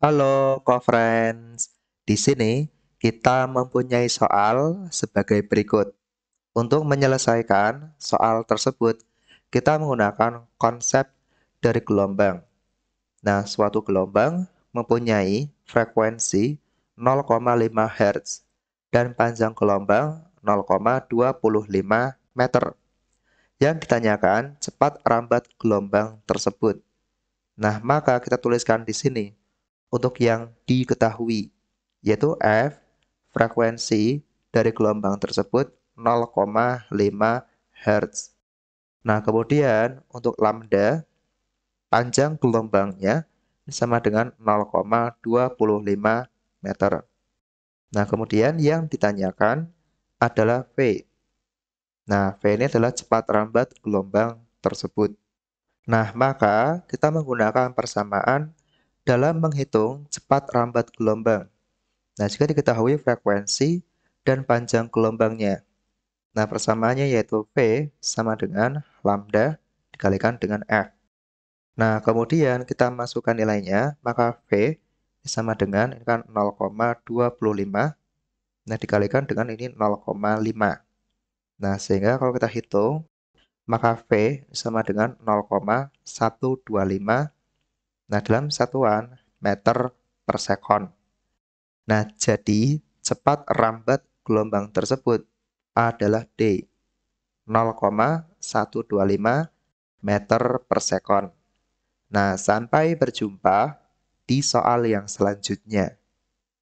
Halo, co-friends. Di sini kita mempunyai soal sebagai berikut. Untuk menyelesaikan soal tersebut, kita menggunakan konsep dari gelombang. Nah, suatu gelombang mempunyai frekuensi 0,5 Hz dan panjang gelombang 0,25 meter. Yang ditanyakan cepat rambat gelombang tersebut. Nah, maka kita tuliskan di sini untuk yang diketahui, yaitu F frekuensi dari gelombang tersebut 0,5 Hz. Nah, kemudian untuk lambda, panjang gelombangnya sama dengan 0,25 meter. Nah, kemudian yang ditanyakan adalah V. Nah, V ini adalah cepat rambat gelombang tersebut. Nah, maka kita menggunakan persamaan dalam menghitung cepat rambat gelombang. Nah, jika diketahui frekuensi dan panjang gelombangnya. Nah, persamaannya yaitu V sama dengan lambda dikalikan dengan F. Nah, kemudian kita masukkan nilainya, maka V sama dengan ini kan 0,25. Nah, dikalikan dengan ini 0,5. Nah, sehingga kalau kita hitung, maka V sama dengan 0,125 Nah, dalam satuan meter per sekon. Nah, jadi cepat rambat gelombang tersebut adalah D, 0,125 meter per sekon. Nah, sampai berjumpa di soal yang selanjutnya.